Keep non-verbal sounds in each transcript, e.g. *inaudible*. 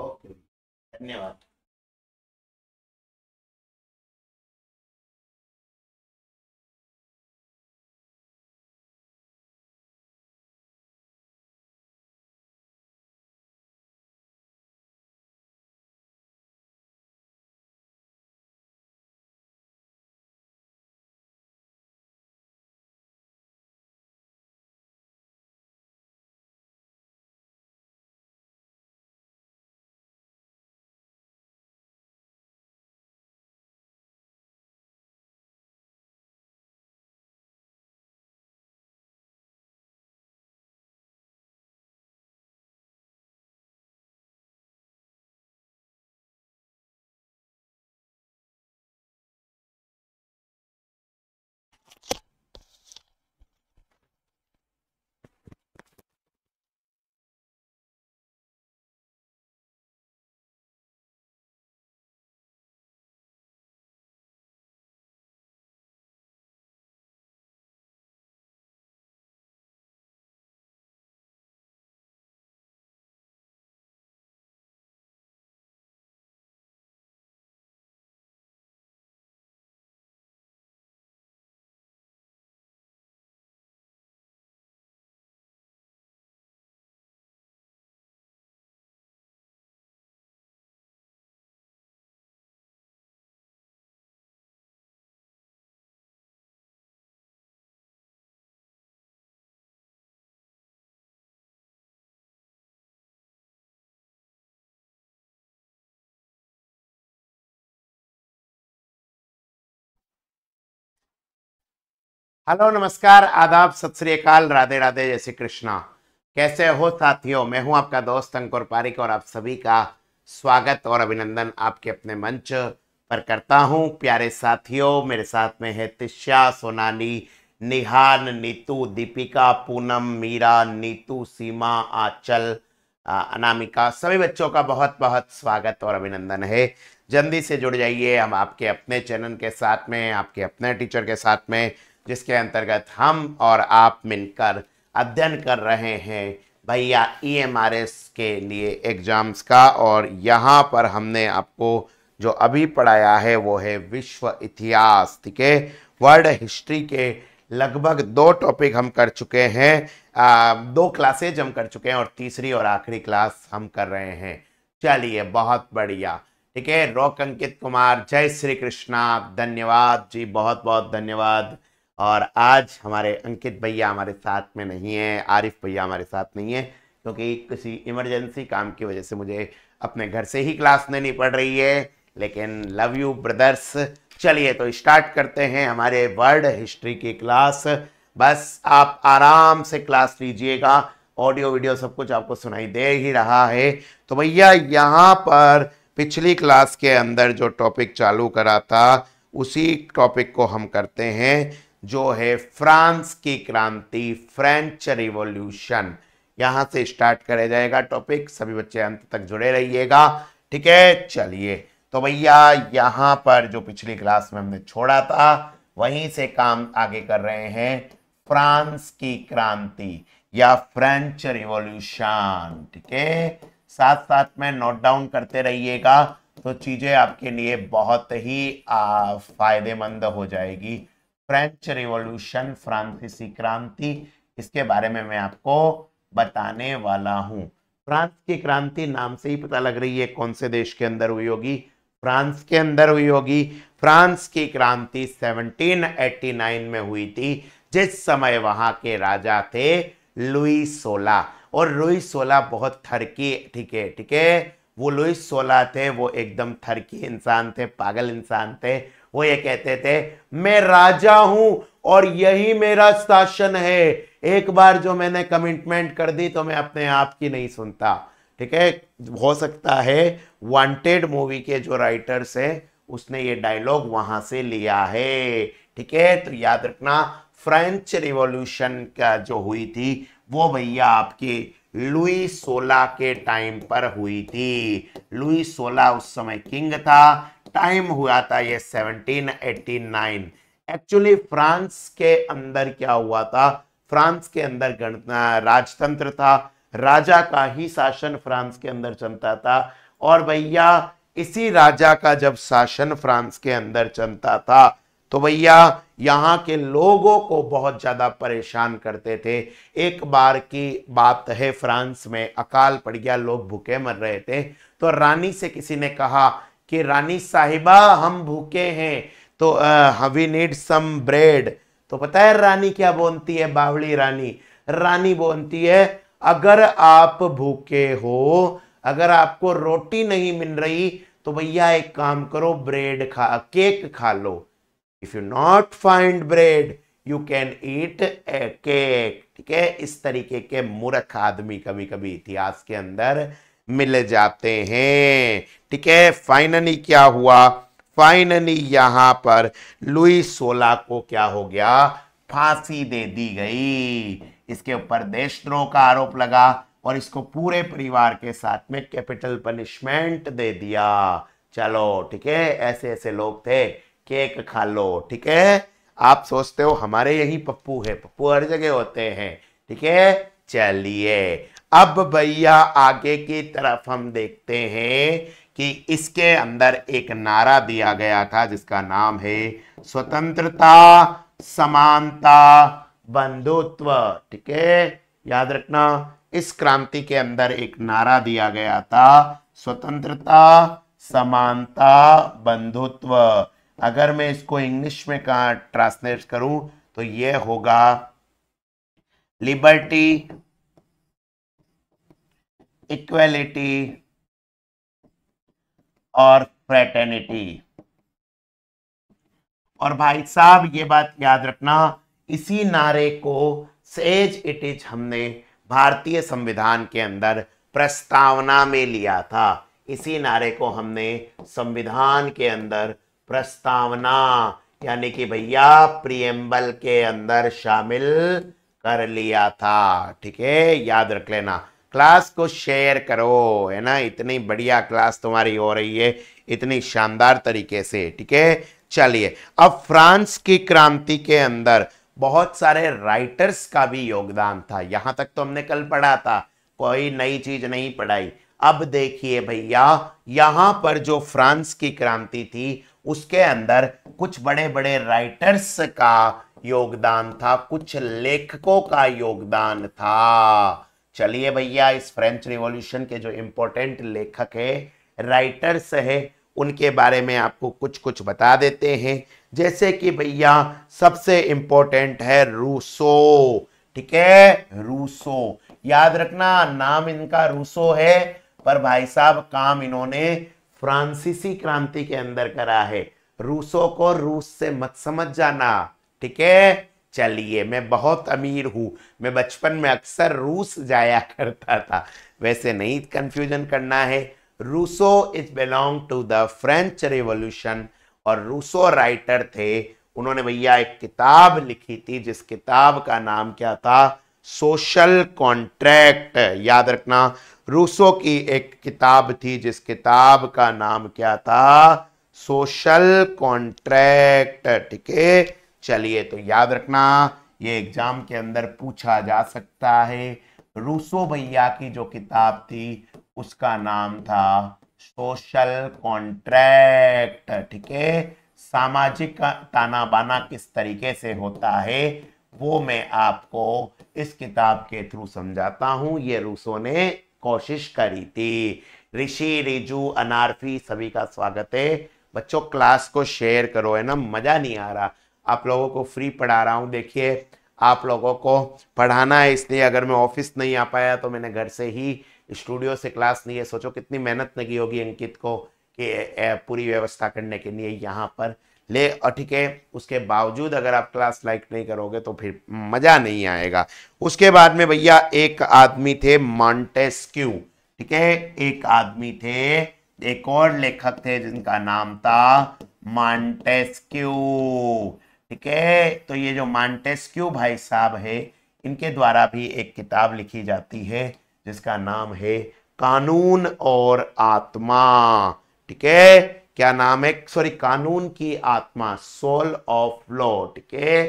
okay धन्यवाद hello नमस्कार आदाब सत श्रीकाल राधे राधे जय श्री कृष्णा कैसे हो साथियों मैं हूं आपका दोस्त अंकुर पारिक और आप सभी का स्वागत और अभिनंदन आपके अपने मंच पर करता हूं प्यारे साथियों मेरे साथ में है तिश्या सोनाली निहान नीतू दीपिका पूनम मीरा नीतू सीमा आंचल अनामिका सभी बच्चों का बहुत बहुत स्वागत और अभिनंदन है जल्दी से जुड़ जाइए हम आपके अपने चैनल के साथ में आपके अपने टीचर के साथ में जिसके अंतर्गत हम और आप मिलकर अध्ययन कर रहे हैं भैया ई e के लिए एग्ज़ाम्स का और यहाँ पर हमने आपको जो अभी पढ़ाया है वो है विश्व इतिहास ठीक है वर्ल्ड हिस्ट्री के लगभग दो टॉपिक हम कर चुके हैं आ, दो क्लासेज हम कर चुके हैं और तीसरी और आखिरी क्लास हम कर रहे हैं चलिए बहुत बढ़िया ठीक है रोक अंकित कुमार जय श्री कृष्णा धन्यवाद जी बहुत बहुत धन्यवाद और आज हमारे अंकित भैया हमारे साथ में नहीं है आरिफ भैया हमारे साथ नहीं है क्योंकि किसी इमरजेंसी काम की वजह से मुझे अपने घर से ही क्लास लेनी पड़ रही है लेकिन लव यू ब्रदर्स चलिए तो स्टार्ट करते हैं हमारे वर्ल्ड हिस्ट्री की क्लास बस आप आराम से क्लास लीजिएगा ऑडियो वीडियो सब कुछ आपको सुनाई दे ही रहा है तो भैया यहाँ पर पिछली क्लास के अंदर जो टॉपिक चालू करा था उसी टॉपिक को हम करते हैं जो है फ्रांस की क्रांति फ्रेंच रिवॉल्यूशन यहां से स्टार्ट करा जाएगा टॉपिक सभी बच्चे अंत तक जुड़े रहिएगा ठीक है चलिए तो भैया यहाँ पर जो पिछली क्लास में हमने छोड़ा था वहीं से काम आगे कर रहे हैं फ्रांस की क्रांति या फ्रेंच रिवॉल्यूशन ठीक है साथ साथ में नोट डाउन करते रहिएगा तो चीजें आपके लिए बहुत ही फायदेमंद हो जाएगी फ्रेंच रिवॉल्यूशन फ्रांसीसी क्रांति इसके बारे में मैं आपको बताने वाला हूं फ्रांस की क्रांति नाम से ही पता लग रही है कौन से देश के अंदर हुई होगी फ्रांस के अंदर हुई होगी फ्रांस की क्रांति 1789 में हुई थी जिस समय वहां के राजा थे लुई सोला और लुई सोला बहुत थरकी ठीक है ठीक है वो लुई सोला थे वो एकदम थरकी इंसान थे पागल इंसान थे वो ये कहते थे मैं राजा हूं और यही मेरा शासन है एक बार जो मैंने कमिटमेंट कर दी तो मैं अपने आप की नहीं सुनता ठीक है हो सकता है वांटेड मूवी के जो राइटर्स है उसने ये डायलॉग वहां से लिया है ठीक है तो याद रखना फ्रेंच रिवॉल्यूशन का जो हुई थी वो भैया आपकी लुई सोला के टाइम पर हुई थी लुई सोला उस समय किंग था टाइम हुआ था ये 1789 एक्चुअली फ्रांस के अंदर क्या हुआ था फ्रांस के अंदर राजतंत्र था राजा का ही शासन फ्रांस के अंदर चलता था और भैया इसी राजा का जब शासन फ्रांस के अंदर चलता था तो भैया यहाँ के लोगों को बहुत ज़्यादा परेशान करते थे एक बार की बात है फ्रांस में अकाल पड़ गया लोग भूखे मर रहे थे तो रानी से किसी ने कहा कि रानी साहिबा हम भूखे हैं तो वी नीड सम ब्रेड तो पता है रानी क्या बोलती है बावली रानी रानी बोलती है अगर आप भूखे हो अगर आपको रोटी नहीं मिल रही तो भैया एक काम करो ब्रेड खा केक खा लो if you not find bread you can eat a cake ठीक है इस तरीके के मूर्ख आदमी कभी कभी इतिहास के अंदर मिल जाते हैं ठीक है फाइनली क्या हुआ फाइनली यहां पर लुई सोला को क्या हो गया फांसी दे दी गई इसके ऊपर देशद्रोह का आरोप लगा और इसको पूरे परिवार के साथ में कैपिटल पनिशमेंट दे दिया चलो ठीक है ऐसे ऐसे लोग थे केक खा लो ठीक है आप सोचते हो हमारे यही पप्पू है पप्पू हर जगह होते हैं ठीक है चलिए अब भैया आगे की तरफ हम देखते हैं कि इसके अंदर एक नारा दिया गया था जिसका नाम है स्वतंत्रता समानता बंधुत्व ठीक है याद रखना इस क्रांति के अंदर एक नारा दिया गया था स्वतंत्रता समानता बंधुत्व अगर मैं इसको इंग्लिश में कहा ट्रांसलेट करूं तो यह होगा लिबर्टी इक्वेलिटी और फ्रेटर्निटी और भाई साहब ये बात याद रखना इसी नारे को सेज इट इज हमने भारतीय संविधान के अंदर प्रस्तावना में लिया था इसी नारे को हमने संविधान के अंदर प्रस्तावना यानी कि भैया प्रियम्बल के अंदर शामिल कर लिया था ठीक है याद रख लेना क्लास को शेयर करो है ना इतनी बढ़िया क्लास तुम्हारी हो रही है इतनी शानदार तरीके से ठीक है चलिए अब फ्रांस की क्रांति के अंदर बहुत सारे राइटर्स का भी योगदान था यहां तक तो हमने कल पढ़ा था कोई नई चीज नहीं पढ़ाई अब देखिए भैया यहां पर जो फ्रांस की क्रांति थी उसके अंदर कुछ बड़े बड़े राइटर्स का योगदान था कुछ लेखकों का योगदान था चलिए भैया इस फ्रेंच रिवॉल्यूशन के जो इम्पोर्टेंट लेखक है राइटर्स है उनके बारे में आपको कुछ कुछ बता देते हैं जैसे कि भैया सबसे इम्पोर्टेंट है रूसो ठीक है रूसो याद रखना नाम इनका रूसो है पर भाई साहब काम इन्होंने फ्रांसीसी क्रांति के अंदर करा है रूसो को रूस से मत समझ जाना ठीक है चलिए मैं बहुत अमीर हूँ मैं बचपन में अक्सर रूस जाया करता था वैसे नहीं कन्फ्यूजन करना है Rousseau is belong to the French revolution और रूसो राइटर थे उन्होंने भैया एक किताब लिखी थी जिस किताब का नाम क्या था सोशल कॉन्ट्रैक्ट याद रखना रूसो की एक किताब थी जिस किताब का नाम क्या था सोशल कॉन्ट्रैक्ट ठीक है चलिए तो याद रखना ये एग्जाम के अंदर पूछा जा सकता है रूसो भैया की जो किताब थी उसका नाम था सोशल कॉन्ट्रैक्ट ठीक है सामाजिक ताना बाना किस तरीके से होता है वो मैं आपको इस किताब के थ्रू समझाता हूँ ये रूसो ने कोशिश करी थी ऋषि रिजू अनारफी सभी का स्वागत है बच्चों क्लास को शेयर करो है ना मजा नहीं आ रहा आप लोगों को फ्री पढ़ा रहा हूँ देखिए आप लोगों को पढ़ाना है इसलिए अगर मैं ऑफिस नहीं आ पाया तो मैंने घर से ही स्टूडियो से क्लास नहीं है सोचो कितनी मेहनत लगी होगी अंकित को कि पूरी व्यवस्था करने के लिए यहाँ पर ले और ठीक है उसके बावजूद अगर आप क्लास लाइक नहीं करोगे तो फिर मज़ा नहीं आएगा उसके बाद में भैया एक आदमी थे मॉन्टेस्क्यू ठीक है एक आदमी थे एक और लेखक थे जिनका नाम था मॉन्टेस्क्यू ठीक है तो ये जो मांटेस्क्यू भाई साहब है इनके द्वारा भी एक किताब लिखी जाती है जिसका नाम है कानून और आत्मा ठीक है क्या नाम है सॉरी कानून की आत्मा सोल ऑफ लॉ ठीक है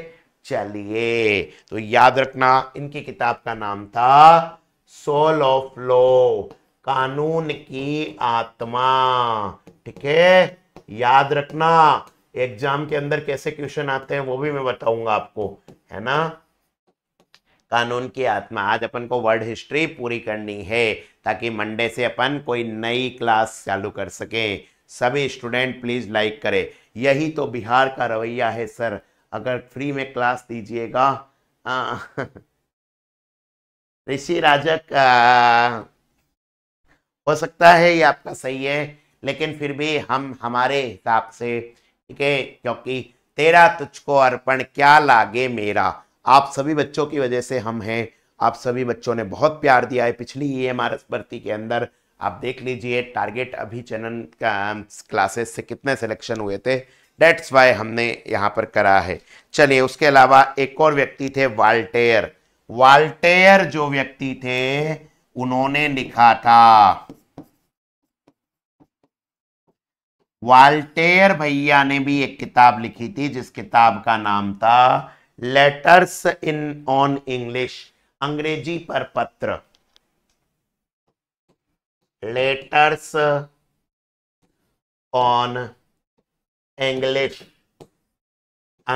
चलिए तो याद रखना इनकी किताब का नाम था सोल ऑफ लॉ कानून की आत्मा ठीक है याद रखना एग्जाम के अंदर कैसे क्वेश्चन आते हैं वो भी मैं बताऊंगा आपको है ना कानून की आत्मा आज अपन को वर्ल्ड हिस्ट्री पूरी करनी है ताकि मंडे से अपन कोई नई क्लास चालू कर सके सभी स्टूडेंट प्लीज लाइक करें यही तो बिहार का रवैया है सर अगर फ्री में क्लास दीजिएगा *laughs* ऋषि राजक हो सकता है ये आपका सही है लेकिन फिर भी हम हमारे हिसाब से ठीक है क्योंकि तेरा तुझको अर्पण क्या लागे मेरा आप सभी बच्चों की वजह से हम हैं आप सभी बच्चों ने बहुत प्यार दिया है पिछली ई e एम भर्ती के अंदर आप देख लीजिए टारगेट का क्लासेस से कितने सिलेक्शन हुए थे डेट्स वाई हमने यहाँ पर करा है चलिए उसके अलावा एक और व्यक्ति थे वाल्टेयर वाल्टेयर जो व्यक्ति थे उन्होंने लिखा था वाल्टेयर भैया ने भी एक किताब लिखी थी जिस किताब का नाम था लेटर्स इन ऑन इंग्लिश अंग्रेजी पर पत्र लेटर्स ऑन इंग्लिश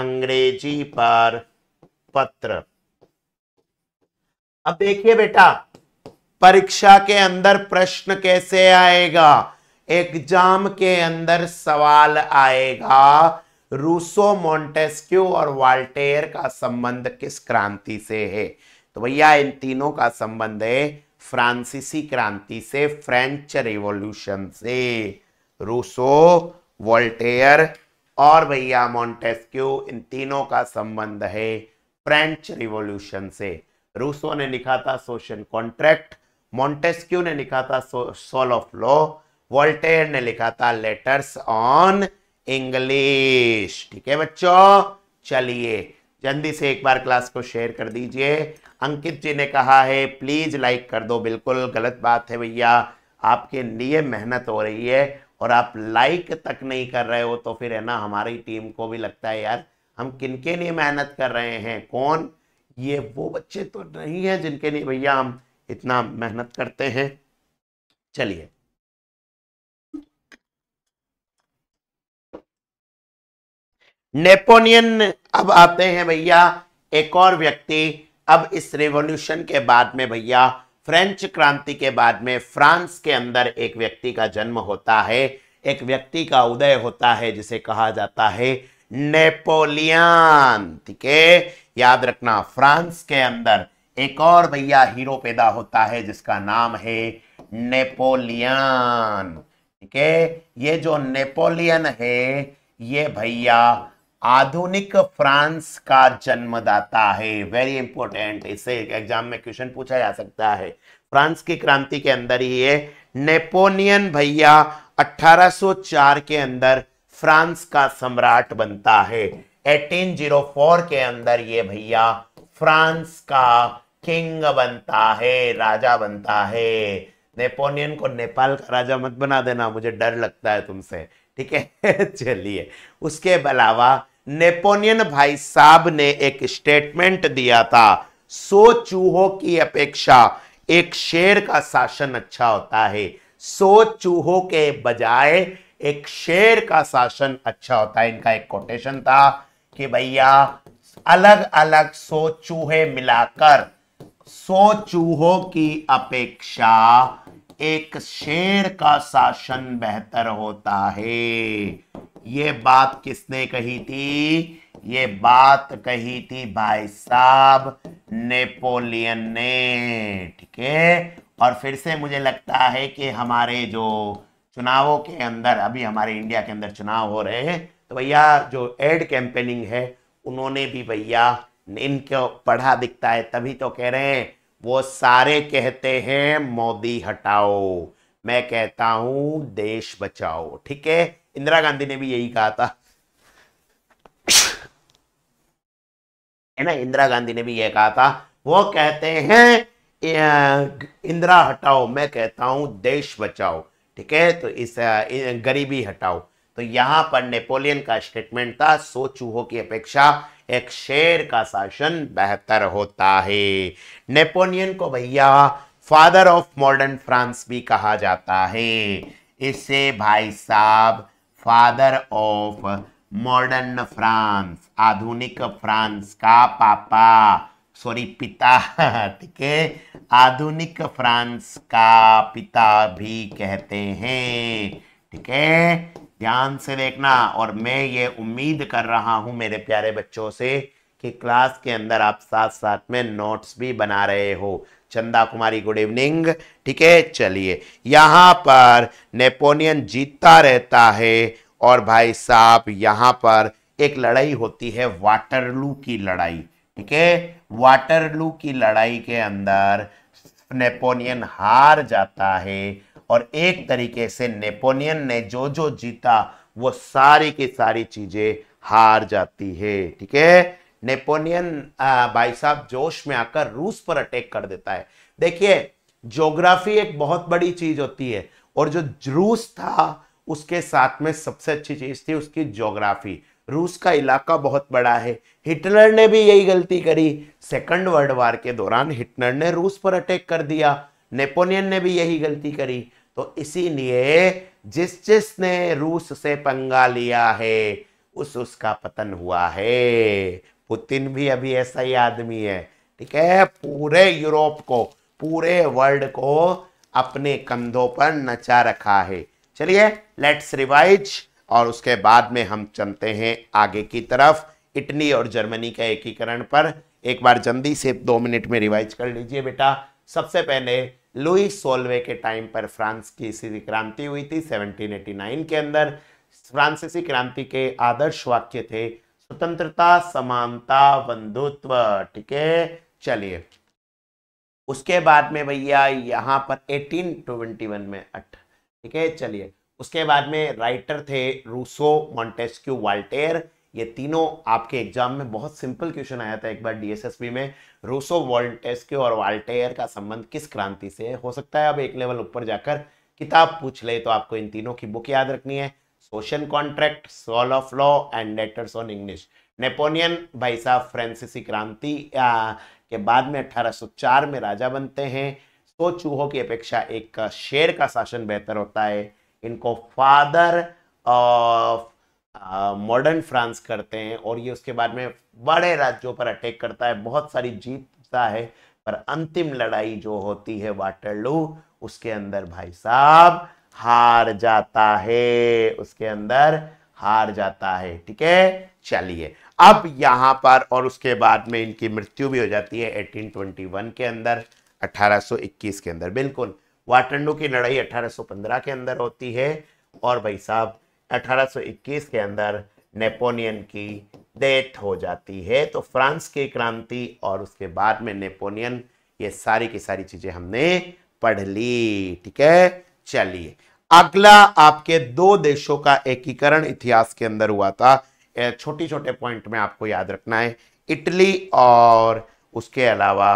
अंग्रेजी पर पत्र अब देखिए बेटा परीक्षा के अंदर प्रश्न कैसे आएगा एग्जाम के अंदर सवाल आएगा रूसो मोन्टेस्क्यू और वाल्टेयर का संबंध किस क्रांति से है तो भैया इन तीनों का संबंध है फ्रांसीसी क्रांति से फ्रेंच रिवॉल्यूशन से रूसो वोल्टेयर और भैया मोन्टेस्क्यू इन तीनों का संबंध है फ्रेंच रिवॉल्यूशन से रूसो ने लिखा था सोशल कॉन्ट्रैक्ट मोन्टेस्क्यू ने लिखा था सोल ऑफ लॉ वोल्टेयर ने लिखा था लेटर्स ऑन इंग्लिश ठीक है बच्चों चलिए जल्दी से एक बार क्लास को शेयर कर दीजिए अंकित जी ने कहा है प्लीज लाइक कर दो बिल्कुल गलत बात है भैया आपके लिए मेहनत हो रही है और आप लाइक तक नहीं कर रहे हो तो फिर है ना हमारी टीम को भी लगता है यार हम किन के लिए मेहनत कर रहे हैं कौन ये वो बच्चे तो नहीं है जिनके लिए भैया हम इतना मेहनत करते हैं चलिए नेपोलियन अब आते हैं भैया एक और व्यक्ति अब इस रेवोल्यूशन के बाद में भैया फ्रेंच क्रांति के बाद में फ्रांस के अंदर एक व्यक्ति का जन्म होता है एक व्यक्ति का उदय होता है जिसे कहा जाता है नेपोलियन ठीक है याद रखना फ्रांस के अंदर एक और भैया हीरो पैदा होता है जिसका नाम है नेपोलियन ठीक है ये जो नेपोलियन है ये भैया आधुनिक फ्रांस का जन्मदाता है वेरी इंपॉर्टेंट इससे एग्जाम में क्वेश्चन पूछा जा सकता है फ्रांस की क्रांति के अंदर ही है नेपोलियन भैया 1804 के अंदर फ्रांस का सम्राट बनता है 1804 के अंदर ये भैया फ्रांस का किंग बनता है राजा बनता है नेपोलियन को नेपाल का राजा मत बना देना मुझे डर लगता है तुमसे ठीक है *laughs* चलिए उसके अलावा नेपोलियन भाई साहब ने एक स्टेटमेंट दिया था सो चूहों की अपेक्षा एक शेर का शासन अच्छा होता है सो चूहों के बजाय एक शेर का शासन अच्छा होता है इनका एक कोटेशन था कि भैया अलग अलग सो चूहे मिलाकर सो चूहों की अपेक्षा एक शेर का शासन बेहतर होता है ये बात किसने कही थी ये बात कही थी भाई साहब नेपोलियन ने ठीक है और फिर से मुझे लगता है कि हमारे जो चुनावों के अंदर अभी हमारे इंडिया के अंदर चुनाव हो रहे हैं तो भैया जो एड कैंपेनिंग है उन्होंने भी भैया इनको पढ़ा दिखता है तभी तो कह रहे हैं वो सारे कहते हैं मोदी हटाओ मैं कहता हूं देश बचाओ ठीक है इंदिरा गांधी ने भी यही कहा था है ना इंदिरा गांधी ने भी यह कहा था वो कहते हैं इंदिरा हटाओ मैं कहता हूं देश बचाओ ठीक है तो इस गरीबी हटाओ तो यहां पर नेपोलियन का स्टेटमेंट था सो चूहों की अपेक्षा एक शेर का शासन बेहतर होता है नेपोलियन को भैया फादर ऑफ मॉडर्न फ्रांस भी कहा जाता है इसे भाई साहब फादर ऑफ मॉडर्न फ्रांस आधुनिक फ्रांस का पापा सॉरी पिता *laughs* ठीक है आधुनिक फ्रांस का पिता भी कहते हैं ठीक है ध्यान से देखना और मैं ये उम्मीद कर रहा हूं मेरे प्यारे बच्चों से कि क्लास के अंदर आप साथ साथ में नोट्स भी बना रहे हो चंदा कुमारी गुड इवनिंग ठीक है चलिए यहाँ पर नेपोलियन जीतता रहता है और भाई साहब यहाँ पर एक लड़ाई होती है वाटरलू की लड़ाई ठीक है वाटरलू की लड़ाई के अंदर नेपोलियन हार जाता है और एक तरीके से नेपोलियन ने जो जो जीता वो सारी की सारी चीजें हार जाती है ठीक है नेपोलियन भाई साहब जोश में आकर रूस पर अटैक कर देता है देखिए ज्योग्राफी एक बहुत बड़ी चीज होती है और जो रूस था उसके साथ में सबसे अच्छी चीज थी उसकी ज्योग्राफी रूस का इलाका बहुत बड़ा है हिटलर ने भी यही गलती करी सेकंड वर्ल्ड वार के दौरान हिटलर ने रूस पर अटैक कर दिया नेपोलियन ने भी यही गलती करी तो इसीलिए जिस जिस ने रूस से पंगा लिया है उस उसका पतन हुआ है पुतिन भी अभी ऐसा ही आदमी है ठीक है पूरे यूरोप को पूरे वर्ल्ड को अपने कंधों पर नचा रखा है चलिए लेट्स रिवाइज और उसके बाद में हम चलते हैं आगे की तरफ इटली और जर्मनी के एकीकरण पर एक बार जल्दी से दो मिनट में रिवाइज कर लीजिए बेटा सबसे पहले लुई सोलवे के टाइम पर फ्रांस की सीधी क्रांति हुई थी 1789 के अंदर फ्रांसीसी क्रांति के आदर्श वाक्य थे स्वतंत्रता समानता बंधुत्व ठीक है चलिए उसके बाद में भैया यहाँ पर 1821 में अठ ठीक है चलिए उसके बाद में राइटर थे रूसो मॉन्टेस्क्यू वाल्टेर ये तीनों आपके एग्जाम में बहुत सिंपल क्वेश्चन आया था एक बार डीएसएसबी में रूसो वॉल्टेस्क्यू और वाल्टेयर का संबंध किस क्रांति से हो सकता है अब एक लेवल ऊपर जाकर किताब पूछ ले तो आपको इन तीनों की बुक याद रखनी है social contract soul of law and letters on English Napoleon भाई साहब फ्रांसीसी क्रांति के बाद में 1804 में राजा बनते हैं सो तो चूहों की अपेक्षा एक शेर का शासन बेहतर होता है इनको फादर ऑफ मॉडर्न फ्रांस करते हैं और ये उसके बाद में बड़े राज्यों पर अटैक करता है बहुत सारी जीतता है पर अंतिम लड़ाई जो होती है वाटरलू उसके अंदर भाई साहब हार जाता है उसके अंदर हार जाता है ठीक है चलिए अब यहां पर और उसके बाद में इनकी मृत्यु भी हो जाती है 1821 के अंदर 1821 के अंदर बिल्कुल वाटंडू की लड़ाई 1815 के अंदर होती है और भाई साहब 1821 के अंदर नेपोलियन की डेथ हो जाती है तो फ्रांस की क्रांति और उसके बाद में नेपोलियन ये सारी की सारी चीज़ें हमने पढ़ ली ठीक है चलिए अगला आपके दो देशों का एकीकरण इतिहास के अंदर हुआ था छोटे छोटे पॉइंट में आपको याद रखना है इटली और उसके अलावा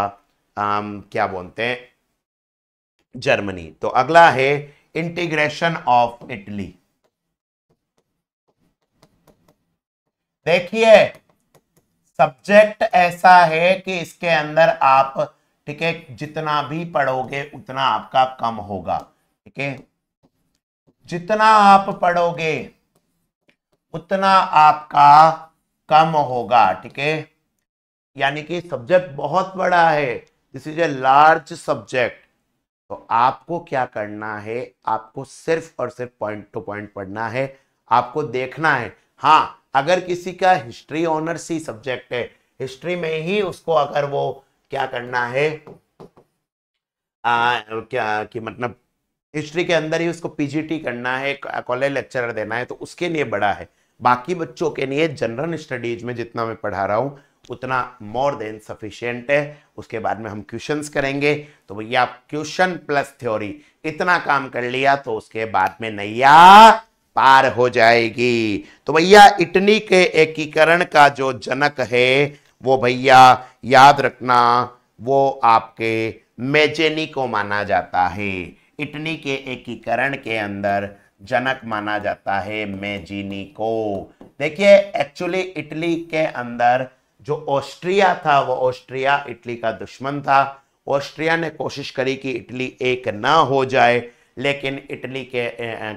आम, क्या बोलते हैं जर्मनी तो अगला है इंटीग्रेशन ऑफ इटली देखिए सब्जेक्ट ऐसा है कि इसके अंदर आप ठीक है जितना भी पढ़ोगे उतना आपका कम होगा ठीक है जितना आप पढ़ोगे उतना आपका कम होगा ठीक है यानी कि सब्जेक्ट बहुत बड़ा है this is a large subject तो आपको क्या करना है आपको सिर्फ और सिर्फ पॉइंट टू पॉइंट पढ़ना है आपको देखना है हाँ अगर किसी का हिस्ट्री ऑनर्स ही सब्जेक्ट है हिस्ट्री में ही उसको अगर वो क्या करना है आ, क्या कि मतलब हिस्ट्री के अंदर ही उसको पीजीटी करना है कॉलेज लेक्चरर देना है तो उसके लिए बड़ा है बाकी बच्चों के लिए जनरल स्टडीज में जितना मैं पढ़ा रहा हूँ उतना मोर देन सफिशियंट है उसके बाद में हम क्वेश्चंस करेंगे तो भैया क्वेश्चन प्लस थ्योरी इतना काम कर लिया तो उसके बाद में नैया पार हो जाएगी तो भैया इटनी के एकीकरण का जो जनक है वो भैया याद रखना वो आपके मेजेनी को माना जाता है इटली के एकीकरण के अंदर जनक माना जाता है मेजिनी को देखिए एक्चुअली इटली के अंदर जो ऑस्ट्रिया था वो ऑस्ट्रिया इटली का दुश्मन था ऑस्ट्रिया ने कोशिश करी कि इटली एक ना हो जाए लेकिन इटली के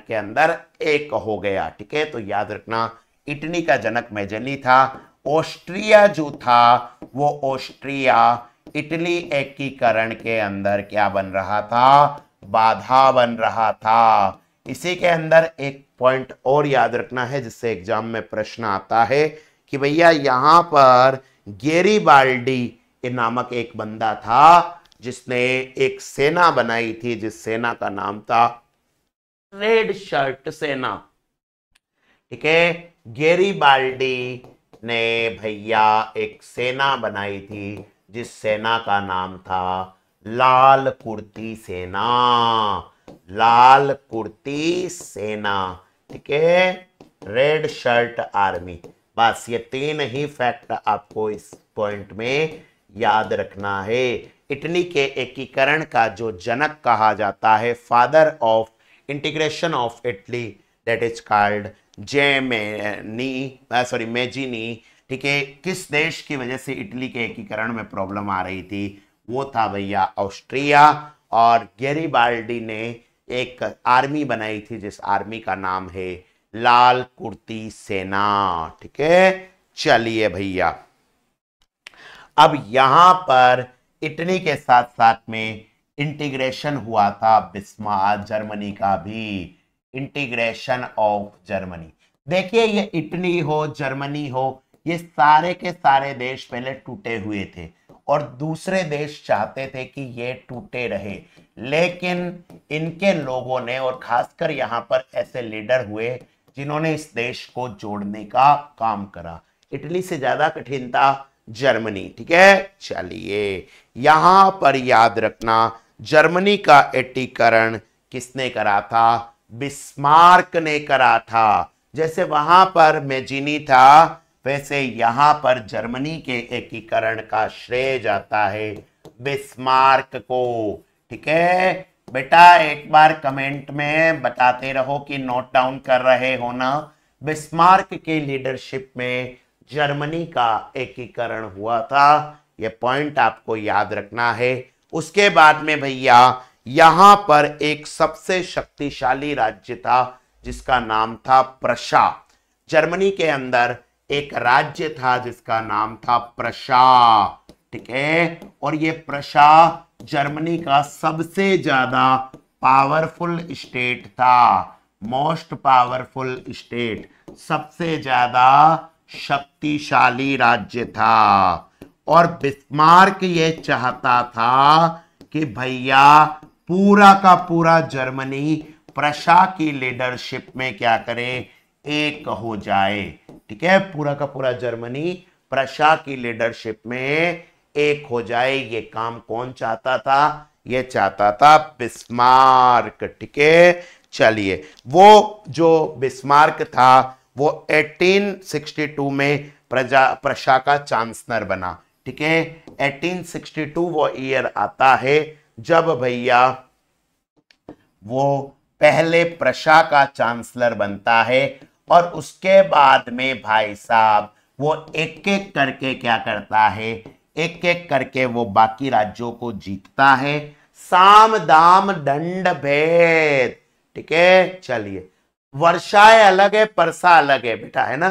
के अंदर एक हो गया ठीक है तो याद रखना इटली का जनक मेजनी था ऑस्ट्रिया जो था वो ऑस्ट्रिया इटली एकीकरण के अंदर क्या बन रहा था बाधा बन रहा था इसी के अंदर एक पॉइंट और याद रखना है जिससे एग्जाम में प्रश्न आता है कि भैया यहां पर गेरी बाल्डी नामक एक बंदा था जिसने एक सेना बनाई थी जिस सेना का नाम था रेड शर्ट सेना ठीक है गेरी बाल्डी ने भैया एक सेना बनाई थी जिस सेना का नाम था लाल कुर्ती सेना लाल कुर्ती सेना ठीक है रेड शर्ट आर्मी बस ये तीन ही फैक्ट आपको इस पॉइंट में याद रखना है इटली के एकीकरण का जो जनक कहा जाता है father of integration of Italy that is called J many sorry Mazzini ठीक है किस देश की वजह से इटली के एकीकरण में प्रॉब्लम आ रही थी वो था भैया ऑस्ट्रिया और गैरीबाल्डी ने एक आर्मी बनाई थी जिस आर्मी का नाम है लाल कुर्ती सेना ठीक है चलिए भैया अब यहां पर इटली के साथ साथ में इंटीग्रेशन हुआ था बिस्मा जर्मनी का भी इंटीग्रेशन ऑफ जर्मनी देखिए ये इटली हो जर्मनी हो ये सारे के सारे देश पहले टूटे हुए थे और दूसरे देश चाहते थे कि ये टूटे रहे लेकिन इनके लोगों ने और खासकर यहाँ पर ऐसे लीडर हुए जिन्होंने इस देश को जोड़ने का काम करा इटली से ज्यादा कठिन था जर्मनी ठीक है चलिए यहां पर याद रखना जर्मनी का एटीकरण किसने करा था बिस्मार्क ने करा था जैसे वहां पर मेजिनी था वैसे यहाँ पर जर्मनी के एकीकरण का श्रेय जाता है बिस्मार्क को ठीक है बेटा एक बार कमेंट में बताते रहो कि नोट डाउन कर रहे हो ना बिस्मार्क के लीडरशिप में जर्मनी का एकीकरण हुआ था यह पॉइंट आपको याद रखना है उसके बाद में भैया यहाँ पर एक सबसे शक्तिशाली राज्य था जिसका नाम था प्रशा जर्मनी के अंदर एक राज्य था जिसका नाम था प्रशा ठीक है और ये प्रशा जर्मनी का सबसे ज्यादा पावरफुल स्टेट था मोस्ट पावरफुल स्टेट सबसे ज्यादा शक्तिशाली राज्य था और बिस्मार्क ये चाहता था कि भैया पूरा का पूरा जर्मनी प्रशा की लीडरशिप में क्या करे एक हो जाए ठीक है पूरा का पूरा जर्मनी प्रशा की लीडरशिप में एक हो जाए ये काम कौन चाहता था ये चाहता था बिस्मार्क ठीक है चलिए वो जो बिस्मार्क था वो 1862 में प्रजा प्रशा का चांसलर बना ठीक है 1862 वो ईयर आता है जब भैया वो पहले प्रशा का चांसलर बनता है और उसके बाद में भाई साहब वो एक एक करके क्या करता है एक एक करके वो बाकी राज्यों को जीतता है साम दाम दंड भेद ठीक है चलिए वर्षाएं अलग है परसा अलग है बेटा है ना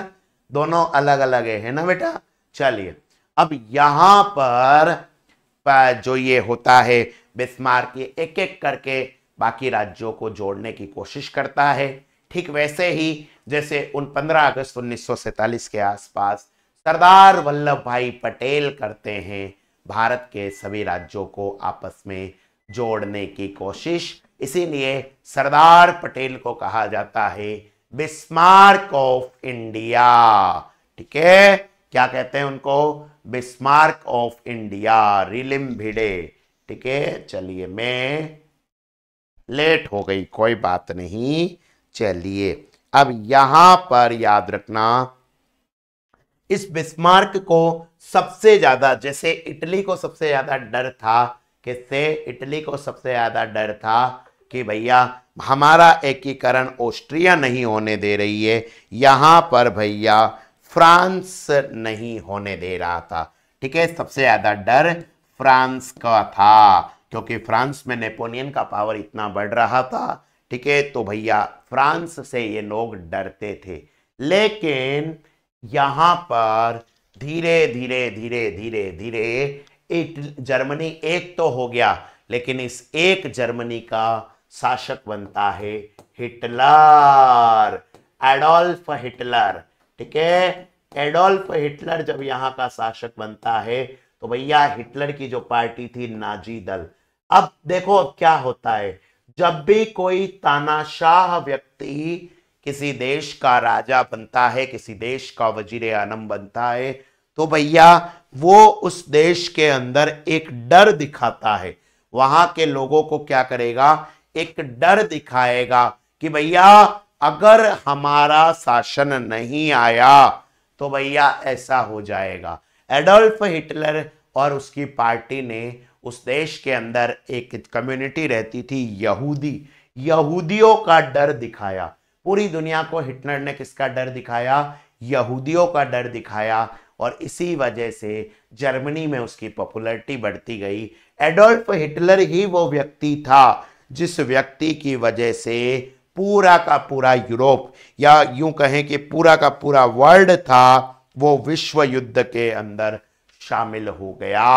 दोनों अलग अलग है, है ना बेटा चलिए अब यहां पर जो ये होता है बिस्मार एक एक करके बाकी राज्यों को जोड़ने की कोशिश करता है ठीक वैसे ही जैसे उन 15 अगस्त 1947 के आसपास सरदार वल्लभ भाई पटेल करते हैं भारत के सभी राज्यों को आपस में जोड़ने की कोशिश इसीलिए सरदार पटेल को कहा जाता है बिस्मार्क ऑफ इंडिया ठीक है क्या कहते हैं उनको बिस्मार्क ऑफ इंडिया रिलिम भिड़े ठीक है चलिए मैं लेट हो गई कोई बात नहीं चलिए अब यहां पर याद रखना इस बिस्मार्क को सबसे ज्यादा जैसे इटली को सबसे ज्यादा डर था किससे इटली को सबसे ज्यादा डर था कि भैया हमारा एकीकरण ऑस्ट्रिया नहीं होने दे रही है यहां पर भैया फ्रांस नहीं होने दे रहा था ठीक है सबसे ज्यादा डर फ्रांस का था क्योंकि फ्रांस में नेपोलियन का पावर इतना बढ़ रहा था ठीक है तो भैया फ्रांस से ये लोग डरते थे लेकिन यहां पर धीरे धीरे धीरे धीरे धीरे इट जर्मनी एक तो हो गया लेकिन इस एक जर्मनी का शासक बनता है हिटलर एडोल्फ हिटलर ठीक है एडोल्फ हिटलर जब यहां का शासक बनता है तो भैया हिटलर की जो पार्टी थी नाजी दल अब देखो क्या होता है जब भी कोई तानाशाह व्यक्ति किसी देश का राजा बनता है किसी देश का वजीर आलम बनता है तो भैया वो उस देश के अंदर एक डर दिखाता है वहां के लोगों को क्या करेगा एक डर दिखाएगा कि भैया अगर हमारा शासन नहीं आया तो भैया ऐसा हो जाएगा एडोल्फ हिटलर और उसकी पार्टी ने उस देश के अंदर एक कम्युनिटी रहती थी यहूदी यहूदियों का डर दिखाया पूरी दुनिया को हिटलर ने किसका डर दिखाया यहूदियों का डर दिखाया और इसी वजह से जर्मनी में उसकी पॉपुलैरिटी बढ़ती गई एडोल्फ हिटलर ही वो व्यक्ति था जिस व्यक्ति की वजह से पूरा का पूरा यूरोप या यूं कहें कि पूरा का पूरा वर्ल्ड था वो विश्व युद्ध के अंदर शामिल हो गया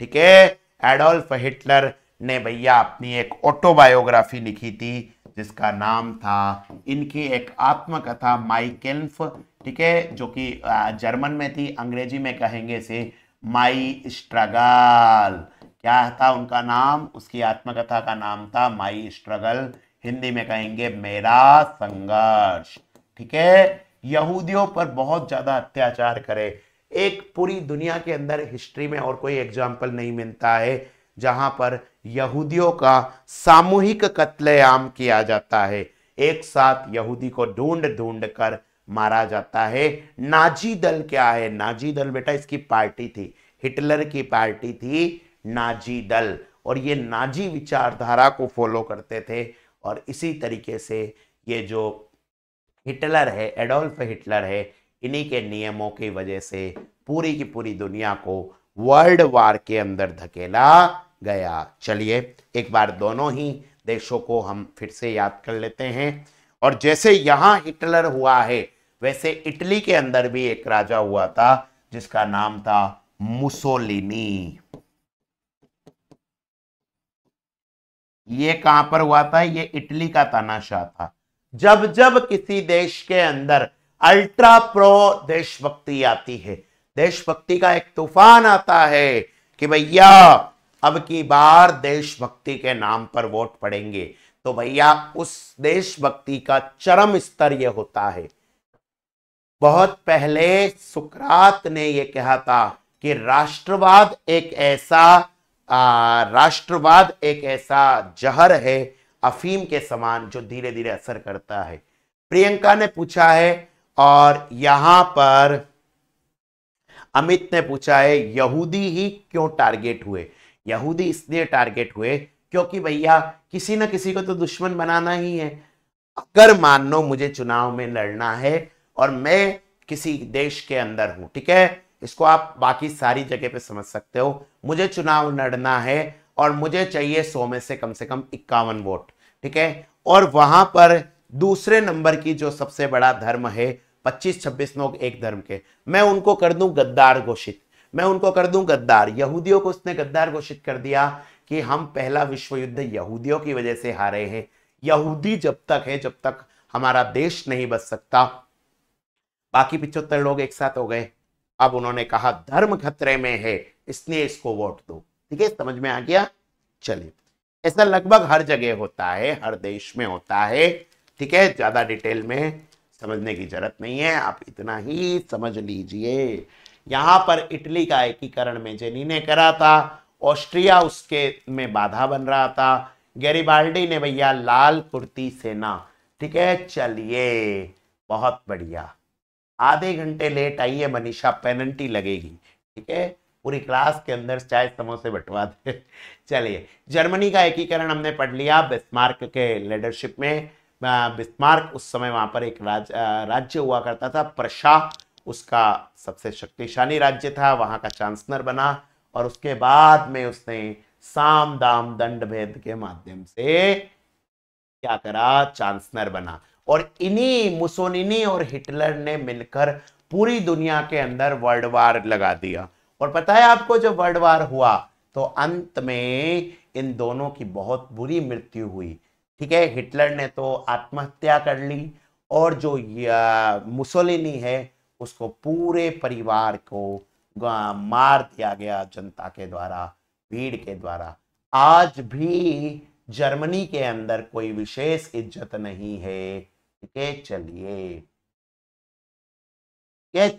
ठीक है एडोल्फ हिटलर ने भैया अपनी एक ऑटोबायोग्राफी लिखी थी जिसका नाम था इनकी एक आत्मकथा माई केल्फ ठीक है जो कि जर्मन में थी अंग्रेजी में कहेंगे से माई स्ट्रगल क्या था उनका नाम उसकी आत्मकथा का नाम था माई स्ट्रगल हिंदी में कहेंगे मेरा संघर्ष ठीक है यहूदियों पर बहुत ज्यादा अत्याचार करे एक पूरी दुनिया के अंदर हिस्ट्री में और कोई एग्जाम्पल नहीं मिलता है जहां पर यहूदियों का सामूहिक कत्लेआम किया जाता है एक साथ यहूदी को ढूंढ ढूंढ कर मारा जाता है नाजी दल क्या है नाजी दल बेटा इसकी पार्टी थी हिटलर की पार्टी थी नाजी दल और ये नाजी विचारधारा को फॉलो करते थे और इसी तरीके से ये जो हिटलर है एडोल्फ हिटलर है इन्हीं के नियमों की वजह से पूरी की पूरी दुनिया को वर्ल्ड वार के अंदर धकेला गया चलिए एक बार दोनों ही देशों को हम फिर से याद कर लेते हैं और जैसे यहां हिटलर हुआ है वैसे इटली के अंदर भी एक राजा हुआ था जिसका नाम था मुसोलिनी ये कहां पर हुआ था ये इटली का तानाशाह था जब जब किसी देश के अंदर अल्ट्रा प्रो देशभक्ति आती है देशभक्ति का एक तूफान आता है कि भैया अब की बार देशभक्ति के नाम पर वोट पड़ेंगे तो भैया उस देशभक्ति का चरम स्तर यह होता है बहुत पहले सुकरात ने यह कहा था कि राष्ट्रवाद एक ऐसा आ, राष्ट्रवाद एक ऐसा जहर है अफीम के समान जो धीरे धीरे असर करता है प्रियंका ने पूछा है और यहां पर अमित ने पूछा है यहूदी ही क्यों टारगेट हुए यहूदी इसलिए टारगेट हुए क्योंकि भैया किसी ना किसी को तो दुश्मन बनाना ही है अगर मान लो मुझे चुनाव में लड़ना है और मैं किसी देश के अंदर हूं ठीक है इसको आप बाकी सारी जगह पे समझ सकते हो मुझे चुनाव लड़ना है और मुझे चाहिए सौ में से कम से कम इक्यावन वोट ठीक है और वहां पर दूसरे नंबर की जो सबसे बड़ा धर्म है पच्चीस छब्बीस लोग एक धर्म के मैं उनको कर दूं गद्दार घोषित मैं उनको कर दूं गद्दार यहूदियों को उसने गद्दार घोषित कर दिया कि हम पहला विश्व युद्ध यहूदियों की वजह से हारे हैं यहूदी जब तक है जब तक हमारा देश नहीं बच सकता बाकी पिछहत्तर लोग एक साथ हो गए अब उन्होंने कहा धर्म खतरे में है इसलिए इसको वोट दो ठीक है समझ में आ गया चलिए ऐसा लगभग हर जगह होता है हर देश में होता है ठीक है ज्यादा डिटेल में समझने की जरूरत नहीं है आप इतना ही समझ लीजिए यहाँ पर इटली का एकीकरण में जेनी ने करा था ऑस्ट्रिया उसके में बाधा बन रहा था गैरिबाल्डी ने भैया लाल कुर्ती सेना ठीक है चलिए बहुत बढ़िया आधे घंटे लेट आई है मनीषा पेनल्टी लगेगी ठीक है पूरी क्लास के अंदर चाय समोसे बटवा दे *laughs* चलिए जर्मनी का एकीकरण हमने पढ़ लिया बिस्मार्क के लीडरशिप में बिस्मार्क उस समय वहाँ पर एक राज राज्य हुआ करता था प्रशा उसका सबसे शक्तिशाली राज्य था वहाँ का चांसलर बना और उसके बाद में उसने साम दाम दंड भेद के माध्यम से क्या करा चांसलर बना और इन्हीं मुसोनिनी और हिटलर ने मिलकर पूरी दुनिया के अंदर वर्ल्ड वार लगा दिया और पता है आपको जब वर्ल्ड वार हुआ तो अंत में इन दोनों की बहुत बुरी मृत्यु हुई ठीक है हिटलर ने तो आत्महत्या कर ली और जो मुसोलिनी है उसको पूरे परिवार को मार दिया गया जनता के द्वारा भीड़ के द्वारा आज भी जर्मनी के अंदर कोई विशेष इज्जत नहीं है ठीक है चलिए